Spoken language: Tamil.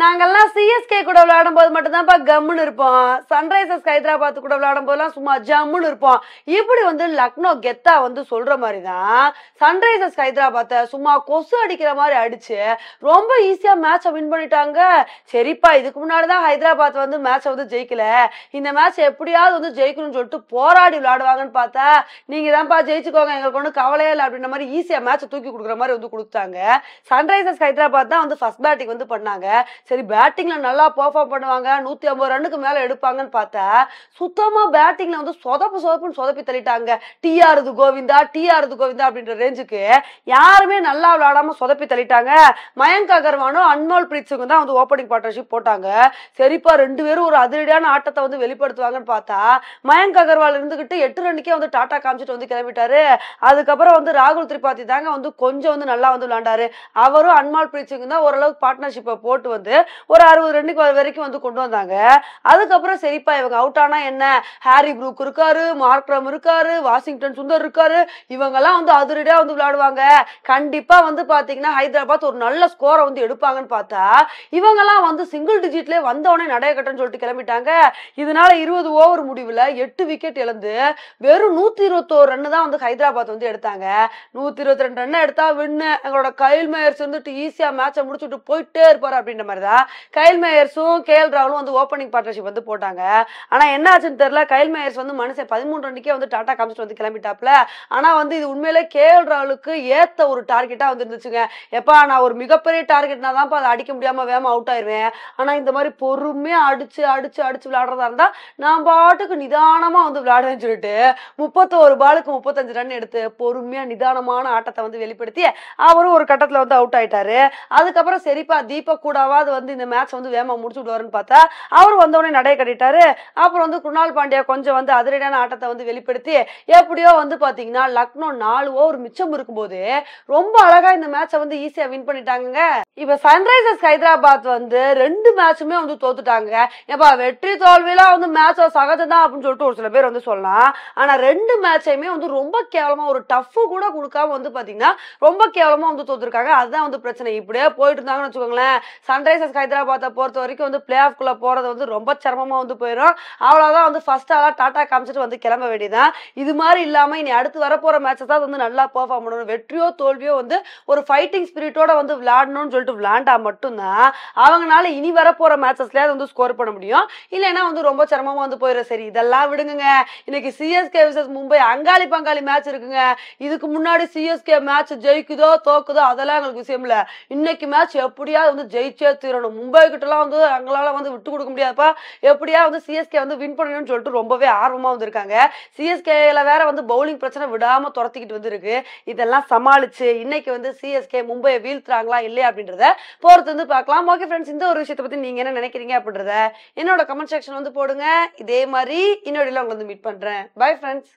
நாங்கெல்லாம் சிஎஸ்கே கூட விளையாடும் போது மட்டும்தான்ப்பா கம்முன்னு இருப்போம் சன்ரைசர்ஸ் ஹைதராபாத் கூட விளையாடும் போதெல்லாம் சும்மா ஜம்முன்னு இருப்போம் இப்படி வந்து லக்னோ கெத்தா வந்து சொல்ற மாதிரி தான் சன்ரைசர்ஸ் ஹைதராபாத்தை சும்மா கொசு அடிக்கிற மாதிரி அடிச்சு ரொம்ப ஈஸியா மேட்சை வின் பண்ணிட்டாங்க சரிப்பா இதுக்கு முன்னாடி தான் ஹைதராபாத் வந்து மேட்ச வந்து ஜெயிக்கல இந்த மேட்ச் எப்படியாவது வந்து ஜெயிக்கணும்னு சொல்லிட்டு போராடி விளையாடுவாங்கன்னு பார்த்தா நீங்க தான்ப்பா ஜெயிச்சுக்கோங்க எங்களுக்கு ஒன்றும் கவலையே இல்லை அப்படின்ற மாதிரி ஈஸியா மேட்ச தூக்கி கொடுக்குற மாதிரி வந்து கொடுத்தாங்க சன்ரைசர்ஸ் ஹைதராபாத் தான் வந்து ஃபர்ஸ்ட் பேட்டிங் வந்து பண்ணாங்க சரி பேட்டிங்கில் நல்லா பர்ஃபார்ம் பண்ணுவாங்க நூற்றி ஐம்பது ரன்னுக்கு மேலே எடுப்பாங்கன்னு பார்த்தா சுத்தமாக பேட்டிங்கில் வந்து சொதப்பு சொதப்புன்னு சொதப்பி தள்ளிட்டாங்க டிஆருது கோவிந்தா டிஆருது கோவிந்தா அப்படின்ற ரேஞ்சுக்கு யாருமே நல்லா விளையாடாமல் சொதப்பி தள்ளிட்டாங்க மயங்க் அகர்வானும் அன்மோல் பிரீத் சிங்கும் தான் வந்து ஓப்பனிங் பார்ட்னர்ஷிப் போட்டாங்க சரிப்பா ரெண்டு பேரும் ஒரு அதிரடியான ஆட்டத்தை வந்து வெளிப்படுத்துவாங்கன்னு பார்த்தா மயங்க் அகர்வால் இருந்துகிட்டு எட்டு ரன்னுக்கே வந்து டாட்டா காமிச்சிட்டு வந்து கிளம்பிட்டாரு அதுக்கப்புறம் வந்து ராகுல் திரிபாதி தாங்க வந்து கொஞ்சம் வந்து நல்லா வந்து விளாண்டாரு அவரும் அன்மால் பிரீத் சிங் தான் ஓரளவுக்கு பார்ட்னர்ஷிப்பை போட்டு வந்து வந்து ஒரு அறுபது ரெண்டுக்கு வரைக்கும் வந்து கொண்டு வந்தாங்க அதுக்கப்புறம் சரிப்பா இவங்க அவுட் ஆனா என்ன ஹாரி ப்ரூக் இருக்காரு மார்க்ரம் இருக்காரு வாஷிங்டன் சுந்தர் இருக்காரு இவங்கெல்லாம் வந்து அதிரடியா வந்து விளையாடுவாங்க கண்டிப்பா வந்து பாத்தீங்கன்னா ஹைதராபாத் ஒரு நல்ல ஸ்கோரை வந்து எடுப்பாங்கன்னு பார்த்தா இவங்கெல்லாம் வந்து சிங்கிள் டிஜிட்ல வந்தவொடனே நடைய சொல்லிட்டு கிளம்பிட்டாங்க இதனால இருபது ஓவர் முடிவில் எட்டு விக்கெட் இழந்து வெறும் நூத்தி இருபத்தோரு ரன்னு தான் வந்து ஹைதராபாத் வந்து எடுத்தாங்க நூத்தி இருபத்தி ரெண்டு ரன் எடுத்தா வின்னு எங்களோட கைல் மேயர்ஸ் வந்துட்டு ஈஸியா மேட்சை முடிச்சுட்டு போயிட்டே இருப்பாரு அப்படின்ற மாதிரி வருதா கைல் மேயர்ஸும் கே எல் ராகுலும் வந்து ஓப்பனிங் பார்ட்னர்ஷிப் வந்து போட்டாங்க ஆனால் என்ன ஆச்சுன்னு தெரியல கைல் மேயர்ஸ் வந்து மனுஷன் பதிமூன்று ரன்னுக்கே வந்து டாடா காமிச்சிட்டு வந்து கிளம்பிட்டாப்ல ஆனால் வந்து இது உண்மையிலே கே எல் ராகுலுக்கு ஏற்ற ஒரு டார்கெட்டாக வந்து இருந்துச்சுங்க எப்பா நான் ஒரு மிகப்பெரிய டார்கெட்னா தான் அதை அடிக்க முடியாமல் வேகமாக அவுட் ஆயிடுவேன் ஆனால் இந்த மாதிரி பொறுமையாக அடிச்சு அடிச்சு அடிச்சு விளையாடுறதா இருந்தால் நான் பாட்டுக்கு நிதானமாக வந்து விளாடுவேன்னு சொல்லிட்டு முப்பத்தோரு பாலுக்கு முப்பத்தஞ்சு ரன் எடுத்து பொறுமையாக நிதானமான ஆட்டத்தை வந்து வெளிப்படுத்தி அவரும் ஒரு கட்டத்தில் வந்து அவுட் ஆயிட்டாரு அதுக்கப்புறம் சரிப்பா தீபக் கூடாவாது வந்து இந்த மேட்ச் வந்து வேகமாக முடிச்சு விடுவாருன்னு பார்த்தா அவர் வந்தவனே நடைய கட்டிட்டாரு அப்புறம் வந்து குருணால் பாண்டியா கொஞ்சம் வந்து அதிரடியான ஆட்டத்தை வந்து வெளிப்படுத்தி எப்படியோ வந்து பாத்தீங்கன்னா லக்னோ நாலு ஓவர் மிச்சம் இருக்கும்போது ரொம்ப அழகா இந்த மேட்சை வந்து ஈஸியா வின் பண்ணிட்டாங்க இப்ப சன்ரைசர்ஸ் ஹைதராபாத் வந்து ரெண்டு மேட்சுமே வந்து தோத்துட்டாங்க ஏப்பா வெற்றி தோல்வியெல்லாம் வந்து மேட்ச் சகஜம் தான் அப்படின்னு சொல்லிட்டு ஒரு சில பேர் வந்து சொல்லலாம் ஆனா ரெண்டு மேட்சையுமே வந்து ரொம்ப கேவலமா ஒரு டஃப் கூட கொடுக்காம வந்து பாத்தீங்கன்னா ரொம்ப கேவலமா வந்து தோத்துருக்காங்க அதுதான் வந்து பிரச்சனை இப்படியே போயிட்டு இருந்தாங்கன்னு வச்சுக்கோங்களேன் சன்ரைசர் சன்ரைசர்ஸ் ஹைதராபாத்தை பொறுத்த வரைக்கும் வந்து பிளே ஆஃப்குள்ளே போகிறது வந்து ரொம்ப சிரமமாக வந்து போயிடும் அவ்வளோதான் வந்து ஃபஸ்ட் ஆளாக டாட்டா காமிச்சிட்டு வந்து கிளம்ப வேண்டியதான் இது மாதிரி இல்லாமல் இனி அடுத்து வரப்போகிற மேட்சஸ் தான் வந்து நல்லா பர்ஃபார்ம் பண்ணணும் வெற்றியோ தோல்வியோ வந்து ஒரு ஃபைட்டிங் ஸ்பிரிட்டோட வந்து விளாடணும்னு சொல்லிட்டு விளாண்டா மட்டும்தான் அவங்களால இனி வரப்போகிற மேட்சஸ்லேயே வந்து ஸ்கோர் பண்ண முடியும் இல்லைன்னா வந்து ரொம்ப சிரமமாக வந்து போயிடும் சரி இதெல்லாம் விடுங்க இன்னைக்கு சிஎஸ்கே விசஸ் மும்பை அங்காளி பங்காளி மேட்ச் இருக்குங்க இதுக்கு முன்னாடி சிஎஸ்கே மேட்ச் ஜெயிக்குதோ தோக்குதோ அதெல்லாம் எங்களுக்கு விஷயம் இல்லை இன்னைக்கு மேட்ச் எப்படியாவது வந்து ஜெயிச்சே வீரனும் மும்பை கிட்டலாம் வந்து அவங்களால வந்து விட்டு கொடுக்க முடியாதுப்பா எப்படியா வந்து சிஎஸ்கே வந்து வின் பண்ணணும்னு சொல்லிட்டு ரொம்பவே ஆர்வமாக வந்திருக்காங்க சிஎஸ்கேல வேற வந்து பவுலிங் பிரச்சனை விடாமல் துரத்திக்கிட்டு வந்துருக்கு இதெல்லாம் சமாளிச்சு இன்னைக்கு வந்து சிஎஸ்கே மும்பையை வீழ்த்துறாங்களா இல்லையா அப்படின்றத போகிறது வந்து பார்க்கலாம் ஓகே ஃப்ரெண்ட்ஸ் இந்த ஒரு விஷயத்தை பற்றி நீங்கள் என்ன நினைக்கிறீங்க அப்படின்றத என்னோட கமெண்ட் செக்ஷன் வந்து போடுங்க இதே மாதிரி இன்னொரு உங்களை வந்து மீட் பண்ணுறேன் பை ஃப்ரெண்ட்ஸ்